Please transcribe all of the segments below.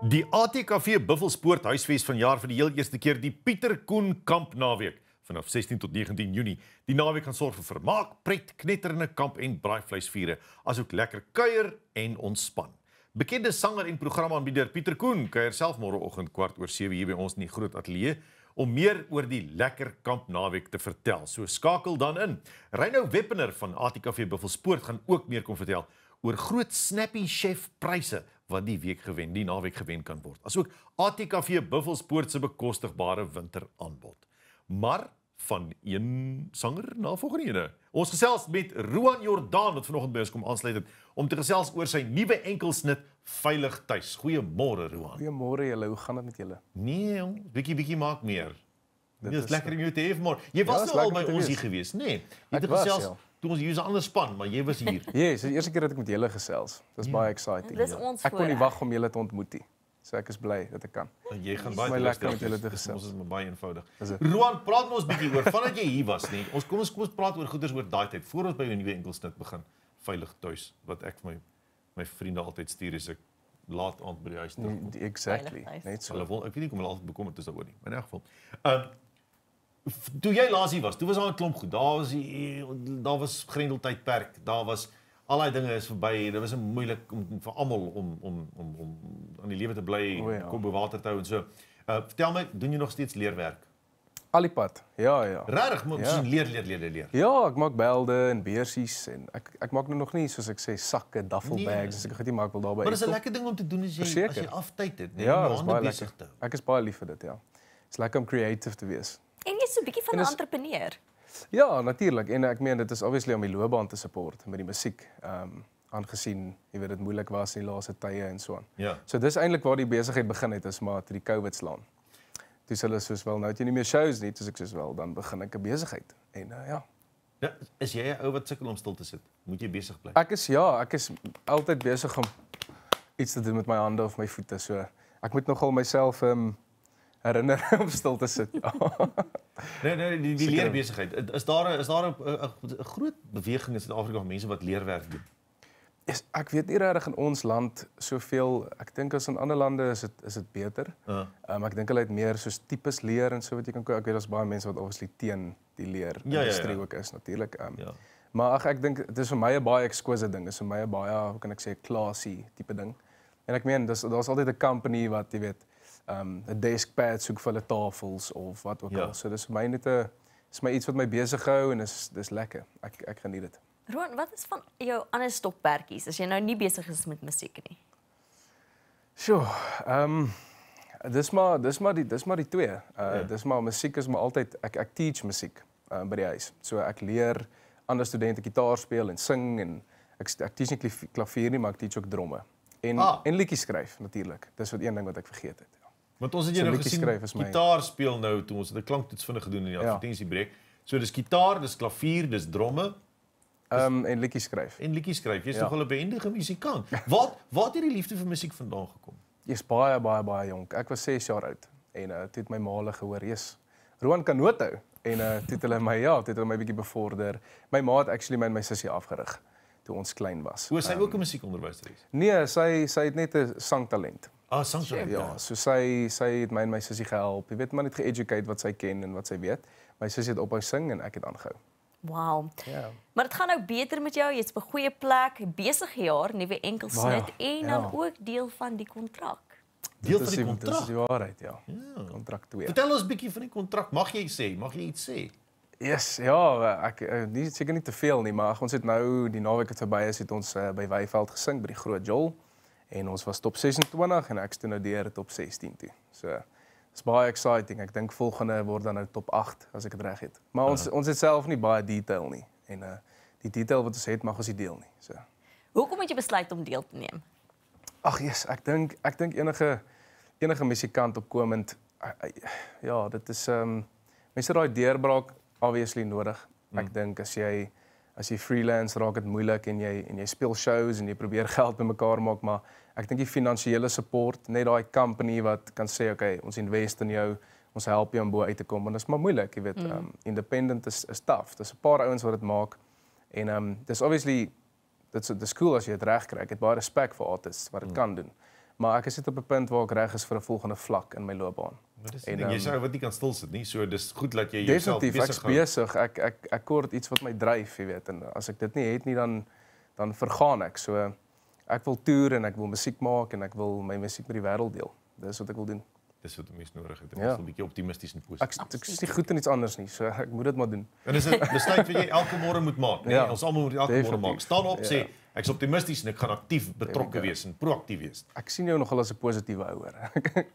Die ATKV Buffelspoort huisfees van jaar vir die heel eerste keer die Pieter Koen Kamp naweek vanaf 16 tot 19 Junie. Die naweek gaan sorg vir vermaak, pret, knetterende kamp en braaivleisvure, asook lekker kuier en ontspan. Bekende sanger en programaanbieder Pieter Koen kuier self môreoggend kwart oor 7 hier by ons in die groot ateljee om meer oor die lekker kamp naweek te vertel. So skakel dan in. Reinou Weppener van ATKV Buffelspoort gaan ook meer kom vertel oor groot snappy chef pryse wat die week gewen, die naweek gewen kan word. Asook ATKV Buffelspoort se bekostigbare winteraanbod. Maar van een sanger na volgende. Ons gesels met Roan Jordaan wat vanoggend by ons kom aansluit het om te gesels oor sy nuwe enkelsnit Veilig Tuis. Goeiemôre Roan. Goeiemôre julle. Hoe gaan dit met julle? Nee, jong, bietjie bietjie maak meer. Dit, nee, dit is, is lekker om jou te hê môre. Jy ja, was nou al by ons hier gewees, nê? Nee, jy het gesels was, ja. Toe ons hier is 'n ander span, maar jy was hier. Ja, yes, dis eerste keer dat ek met julle gesels. Dis yeah. Ja. baie exciting. Dis ons ja. ek kon nie wag om julle te ontmoet nie. So ek is bly dat ek kan. En jy gaan baie lekker met julle te gesels. Ons is baie eenvoudig. Roan, praat ons 'n bietjie oor vandat jy hier was, nee. Ons kom ons kom ons praat oor goeders oor daai tyd voor ons by 'n nuwe enkelstuk begin, veilig tuis, wat ek vir my my vriende altyd stuur as ek laat aand by die huis toe. Exactly. Net so. Hulle wil ek weet nie hoe hulle altyd bekommerd is daaroor nie. In elk geval. Ehm uh, toe jy laasie was, toe was daar 'n klomp goed. Daar was daar was grendeltydperk. Daar was al daai dinge is verby. Dit was 'n moeilik om vir almal om om om om aan die lewe te bly, oh, ja. kom bewater te hou en so. Uh vertel my, doen jy nog steeds leerwerk? Alipad. Ja, ja. Regtig, moet ja. leer leer leer leer. Ja, ek maak belde en beersies en ek ek maak nou nog nie soos ek sê sakke, duffel nee. bags, nee. as ek goed nie maak wil daarbey. Maar dis 'n lekker ding om te doen as jy Verzeker. as jy aftyd het, nee, ja, om hande besig te hou. Ek is baie lief vir dit, ja. Dit's lekker om creative te wees jy's so 'n bietjie van 'n entrepreneur. Ja, natuurlik en ek meen dit is obviously om die loopbaan te support met die musiek. Ehm um, aangesien jy weet dit moeilik was in die laaste tye en so aan. Ja. So dis eintlik waar die besigheid begin het as maar met die COVID slaan. Dis hulle soos wel nou het jy nie meer shows nie, dis ek soos wel dan begin ek 'n besigheid. En uh, ja. Ja, is jy 'n ou wat sukkel om stil te sit? Moet jy besig bly? Ek is ja, ek is altyd besig om iets te doen met my hande of my voete. So ek moet nogal myself ehm um, herinner om stil te sit. nee nee, die, die leerbesigheid. Is daar is daar 'n groot beweging in Suid-Afrika van mense wat leerwerk doen? Is ek weet nie regtig in ons land soveel, ek dink as in ander lande is dit is dit beter. Uh. Um, ek dink hulle het meer soos tipes leer en so wat jy kan ek weet daar's baie mense wat obviously teen die leer ja, industrie ja, ja. ja. ook is natuurlik. Um, ja. Maar ag ek dink dit is vir my 'n baie exquisite ding. Dit is vir my 'n baie, hoe kan ek sê, classy tipe ding. En ek meen, daar's daar's altyd 'n company wat jy weet um 'n desk pad soek vir hulle tafels of wat ook ja. al. So dis vir my net 'n is my iets wat my besig hou en is dis lekker. Ek ek geniet dit. Roan, wat is van jou ander stopperdjies as jy nou nie besig is met musiek nie? Sjoe, um dis maar dis maar die dis maar die twee. Uh ja. dis maar musiek is maar altyd ek ek teach musiek uh, by die huis. So ek leer ander studente gitaar speel en sing en ek ek teach nie klavier nie, maar ek teach ook dromme en ah. en liedjies skryf natuurlik. Dis wat een ding wat ek vergeet het. Want ons het jy nou gesien gitaar speel nou toe ons het 'n klanktoets vinnig gedoen in die advertensie ja. breek. So dis gitaar, dis klavier, dis dromme. Ehm um, en liedjie skryf. En liedjie skryf. Jy's ja. nogal 'n behendige musikant. Wat wat het die liefde vir musiek vandaan gekom? Jy's baie baie baie jonk. Ek was 6 jaar oud en uh, toe het my maale gehoor, "Jes, Roan kan note." En uh, toe het hulle my ja, toe het hulle my bietjie bevorder. My ma het actually my en my sussie afgerig toe ons klein was. Hoe sy um, ook 'n musiekonderwyseres? Nee, sy sy het net 'n sangtalent. Ah, Sanctuary. Ja, so sy sy het my en my sussie gehelp. Jy weet maar net geeducate wat sy ken en wat sy weet. My sussie het ophou sing en ek het aangehou. Wow. Ja. Yeah. Maar dit gaan nou beter met jou. Jy's op 'n goeie plek, besige jaar, nuwe enkel snit ja, en dan ja. ook deel van die kontrak. Deel van die kontrak. Dis die waarheid, ja. Yeah. Ja. Kontrak 2. Vertel ons 'n bietjie van die kontrak. Mag jy sê? Mag jy iets sê? Yes, ja, ek eh, nie seker nie te veel nie, maar ons het nou die naweek wat verby is, het ons uh, by Weyveld gesing by die Groot Jol. Mm en ons was top 26 en ek steun nou deur top 16 toe. So is baie exciting. Ek dink volgende word dan nou top 8 as ek dit reg het. Maar ons uh ja. -huh. ons het self nie baie detail nie en uh die detail wat ons het mag ons nie deel nie. So Hoekom het jy besluit om deel te neem? Ag Jesus, ek dink ek dink enige enige musikant opkomend eh, eh, ja, dit is ehm um, mense raai deurbraak obviously nodig. Ek hmm. dink as jy as jy freelance raak dit moeilik en jy en jy speel shows en jy probeer geld bymekaar maak, maar ek dink die finansiële support, net daai company wat kan sê oké, okay, ons invest in jou, ons help jou om bo uit te kom, want dit is maar moeilik, jy weet, mm. um, independent is is taaf. Daar's 'n paar ouens wat dit maak. En ehm um, dis obviously dit's the school as jy dit reg kry. Ek het baie respek vir artists wat dit mm. kan doen. Maar ek is net op 'n punt waar ek reg is vir 'n volgende vlak in my loopbaan. Maar dis en, en nou? jy sê wat jy kan stil sit nie. So dis goed dat jy jouself besig hou. Ek besig. Ek ek ek kort iets wat my dryf, jy weet. En as ek dit nie het nie dan dan vergaan ek. So ek wil toer en ek wil musiek maak en ek wil my musiek met die wêreld deel. Dis wat ek wil doen. Dis wat mense nodig het. Ja. Ek is 'n bietjie optimisties en positief. Ek, ek is nie goed in iets anders nie. So ek moet dit maar doen. En dis 'n besluit wat jy elke môre moet maak. Ja. Ons almal moet elke môre maak. Staan op, ja. sê ek is optimisties en ek gaan aktief betrokke wees en proaktief wees. Ek sien jou nogal as 'n positiewe ouer.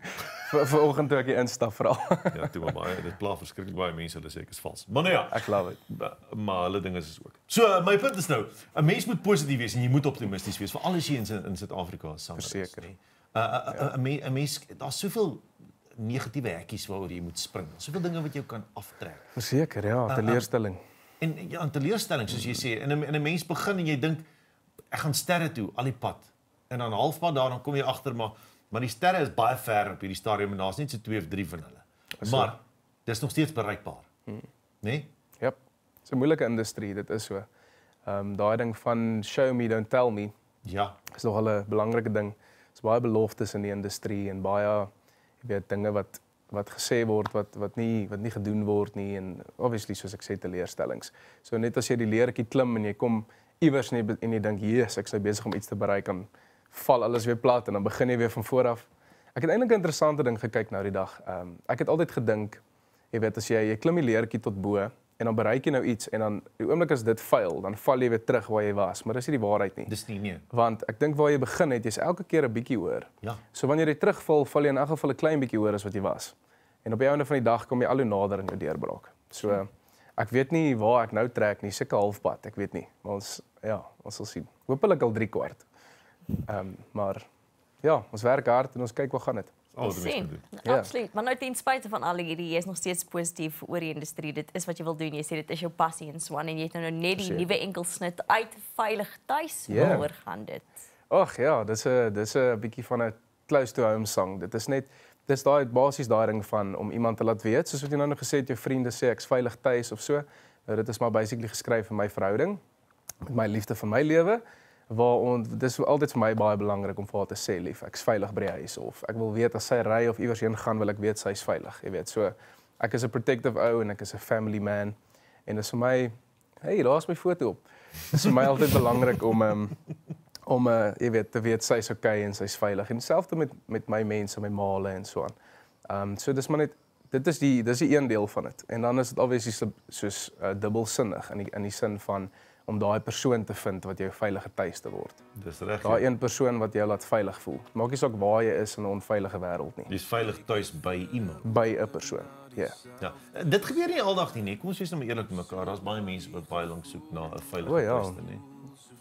vir oggend toe ek jy instap vra. ja, toe maar baie, dit pla verskriklik baie mense hulle sê ek is vals. Maar nou ja, ek love it. Maar hulle dinge is ook. So, my punt is nou, 'n mens moet positief wees en jy moet optimisties wees vir al die seuns in Suid-Afrika saam. Verseker. 'n 'n ja. mens daar's soveel negatiewe hekkies waaroor jy moet spring. Soveel dinge wat jy kan aftrek. Verseker, ja, teleurstelling. Uh, uh, en ja, teleurstelling soos jy sê, in 'n in 'n mens begin en jy dink ek gaan sterre toe al die pad. En dan halfpad daar dan kom jy agter maar maar die sterre is baie ver op hierdie stadium en daar's net so 2 of 3 van hulle. So. Maar dis nog steeds bereikbaar. Hmm. Né? Nee? Ja. Yep. Dis 'n moeilike industrie, dit is so. Ehm um, daai ding van show me don't tell me. Ja. Is nog 'n belangrike ding. Dis baie beloftes in die industrie en baie jy weet dinge wat wat gesê word wat wat nie wat nie gedoen word nie en obviously soos ek sê te leerstellings. So net as jy die leertjie klim en jy kom iewers in die en jy dink Jesus, ek's nou besig om iets te bereik en val alles weer plat en dan begin jy weer van voor af. Ek het eintlik 'n interessante ding gekyk nou die dag. Ehm um, ek het altyd gedink, jy weet as jy jy klim die leertjie tot bo en dan bereik jy nou iets en dan die oomblik as dit faal, dan val jy weer terug waar jy was, maar dis nie die waarheid nie. Dis nie nie. Want ek dink waar jy begin het, jy's elke keer 'n bietjie hoër. Ja. So wanneer jy terugval, val jy in elk geval 'n klein bietjie hoër as wat jy was. En op die einde van die dag kom jy al hoe nader aan jou deurbraak. So ja ek weet nie waar ek nou trek nie, seker halfpad, ek weet nie. Maar ons ja, ons sal sien. Hoopelik al 3 kwart. Ehm um, maar ja, ons werk hard en ons kyk wat gaan dit. Ons doen. Ja. Absoluut. Maar nou ten spyte van al hierdie, jy is nog steeds positief oor die industrie. Dit is wat jy wil doen. Jy sê dit is jou passie en swan en jy het nou, nou net die nuwe enkel snit uit veilig tuis yeah. Ja. oor gaan dit. Ag ja, dis 'n dis 'n bietjie van 'n close to home song. Dit is net dis daai basies daai ding van om iemand te laat weet, soos wat jy nou nog gesê het, jou vriende sê ek's veilig tuis of so. Nou dit is maar basically geskryf in my verhouding met my liefde van my lewe waar ons dis is altyd vir my baie belangrik om vir haar te sê lief, ek's veilig by haar huis of ek wil weet as sy ry of iewers heen gaan, wil ek weet sy's veilig, jy weet. So ek is 'n protective ou en ek is 'n family man en dit is vir my hey, laat my foto op. Dit is vir my altyd belangrik om ehm um, om uh, jy weet te weet sy's oukei okay en sy's veilig en dieselfde met met my mense, my maale en so aan. Ehm um, so dis maar net dit is die dis die een deel van dit. En dan is dit obviously so soos uh, dubbelsinnig in die, in die sin van om daai persoon te vind wat jou veilige tuiste word. Dis reg. Daai ja. een persoon wat jou laat veilig voel. Maak nie saak waar jy is in 'n onveilige wêreld nie. Dis veilig tuis by iemand. By 'n persoon. Ja. Yeah. Ja. Dit gebeur nie aldag nie, nee. Kom ons wees nou eerlik met mekaar. Daar's baie mense wat baie lank soek na 'n veilige ja. tuiste, nee.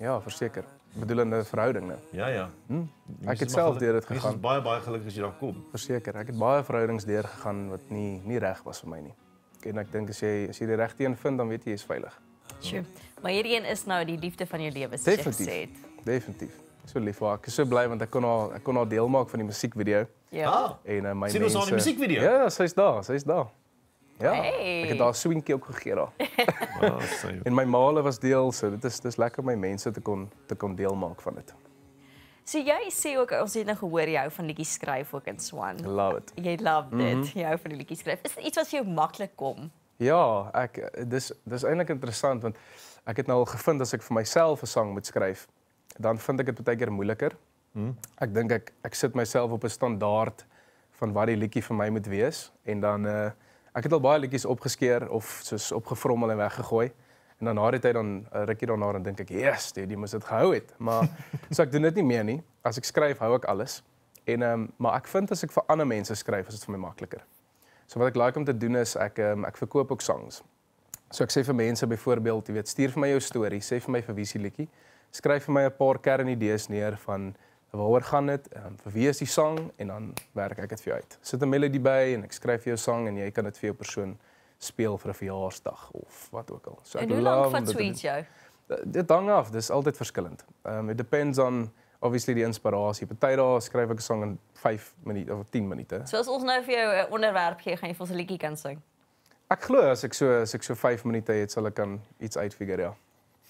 Ja, verseker bedoelende eh, verhouding nou. Ja ja. Hm? Ek het self deur dit gegaan. Ek is baie baie gelukkig as jy daar kom. Verseker, ek het baie verhoudings deur gegaan wat nie nie reg was vir my nie. En ek dink as jy as jy die regte een vind, dan weet jy jy's veilig. Sjoe. Maar hierdie een is nou die liefde van jou lewe, sê ek sê dit. Definitief. So lief vir haar. Ek is so bly want ek kon haar ek kon haar deel maak van die musiekvideo. Ja. Ah, en uh, my sien mense. Sien ons haar in die musiekvideo? Ja, ja sy's daar, sy's daar. Ja. Hey. Ek het daar swinkie ook gegee daar. en my maale was deel, so dit is dis lekker om my mense te kon te kon deel maak van dit. So jy sê ook ons het nou gehoor jy hou van liedjies skryf ook in Swan. Love it. Jy love dit. Mm -hmm. Jy hou van die liedjies skryf. Is dit iets wat vir jou maklik kom? Ja, ek dis dis eintlik interessant want ek het nou al gevind as ek vir myself 'n sang moet skryf, dan vind ek dit baie keer moeiliker. Mm. Ek dink ek ek sit myself op 'n standaard van wat die liedjie vir my moet wees en dan uh ek het al baie liedjies opgeskeur of soos opgevrommel en weggegooi. En dan na die tyd dan rukkie daarna dan dink ek, "Yes, dit moet dit gehou het." Maar so ek doen dit nie meer nie. As ek skryf, hou ek alles. En ehm um, maar ek vind as ek vir ander mense skryf, is dit vir my makliker. So wat ek like om te doen is ek ehm um, ek verkoop ook songs. So ek sê vir mense byvoorbeeld, jy weet, stuur vir my jou storie, sê vir my vir wie se liedjie. Skryf vir my 'n paar kernidees neer van waaroor gaan dit? Ehm vir wie is die sang? En dan werk ek dit vir jou uit. Sit 'n melodie by en ek skryf vir jou sang en jy kan dit vir jou persoon speel vir 'n verjaarsdag of wat ook al. So ek glo van sweet jou. Eh, dit hang af, dis altyd verskillend. Ehm um, it depends on obviously die inspirasie. Party dae skryf ek 'n sang in 5 minute of 10 minute. So as ons nou vir jou 'n onderwerp gee, gaan jy vir ons 'n liedjie kan sing. Ek glo as ek so as ek so 5 minute het, sal ek kan iets uitfigure. Ja.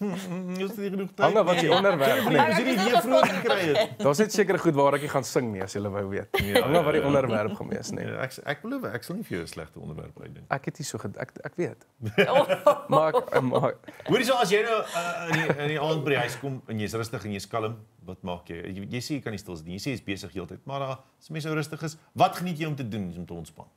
Jy sê genoeg tyd. Hang maar wat jy nee. onderwerp nee. Ons het nie weer vroeg gekry het. Daar's net seker goed waar ek nie gaan sing nie as jy wil weet. Nee, hang maar wat die onderwerp gaan wees nie. Ja, ek ek belowe ek sal nie vir jou 'n slegte onderwerp lei nie. Ek het nie so ek ek weet. Maak eh, maar. Hoor jy so as jy nou eh, in die in die aand by die huis kom en jy's rustig en jy's kalm, wat maak jy? Jy sê jy kan nie stil sit nie. Jy sê jy's besig heeltyd, maar as mense nou rustig is, wat geniet jy om te doen om te ontspan?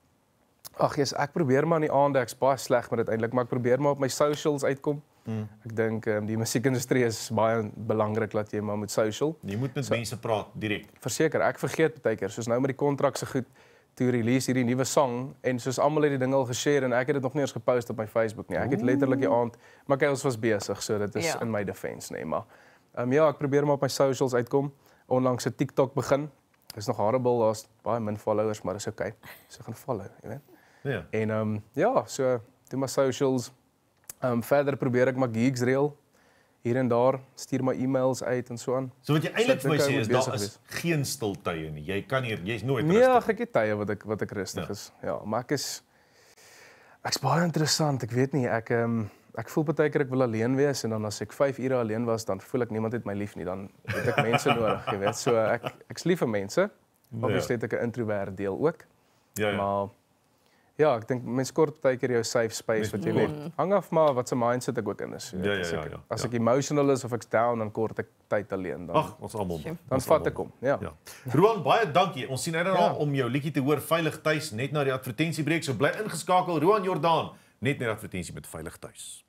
Ag, ek probeer maar in die aande, ek's baie sleg met dit eintlik, maar ek probeer maar op my socials uitkom. Mm. Ek dink um, die musiekindustrie is baie belangrik dat jy maar met social. Jy moet met so, mense praat direk. Verseker, ek vergeet baie keer, soos nou met die kontrak se goed toe release hierdie nuwe sang en soos almal het die ding al geshare en ek het dit nog nie eens gepost op my Facebook nie. Ek het letterlik die aand, maar kyk ons was besig, so dit is ja. in my defense nê, nee, maar. Ehm um, ja, ek probeer maar op my socials uitkom. Onlangs se TikTok begin. Dit is nog horrible, daar's baie min followers, maar dis oukei. Okay. So gaan follow, jy weet. Ja. En ehm um, ja, so doen my socials, Ehm um, verder probeer ek maar gigs reël hier en daar, stuur my e-mails uit en so aan. So wat jy eintlik wou sê is daar is geen stiltye nie. Jy kan hier jy's nooit nee, rustig. Nee, ek het tye wat ek wat ek rustig ja. is. Ja, maar ek is ek's baie interessant. Ek weet nie ek ehm um, ek voel baie keer ek wil alleen wees en dan as ek 5 ure alleen was, dan voel ek niemand het my lief nie. Dan het ek mense nodig, jy weet. So ek ek's lief vir mense. Ja. Obviously het ek 'n introwert deel ook. Ja. ja. Maar Ja, ek dink mens kort baie keer jou safe space wat jy het. Hang af maar wat se mindset ek ook in is. Ja, ja, ja, ja, ja. As ek emotional is of ek's down dan kort ek tyd alleen dan. Ag, ons almal. Dan vat ek hom. Ja. ja. Roan, baie dankie. Ons sien uiteraard ja. om jou liedjie te hoor veilig tuis net na die advertensiebreek. So bly ingeskakel Roan Jordan net na die advertensie met veilig tuis.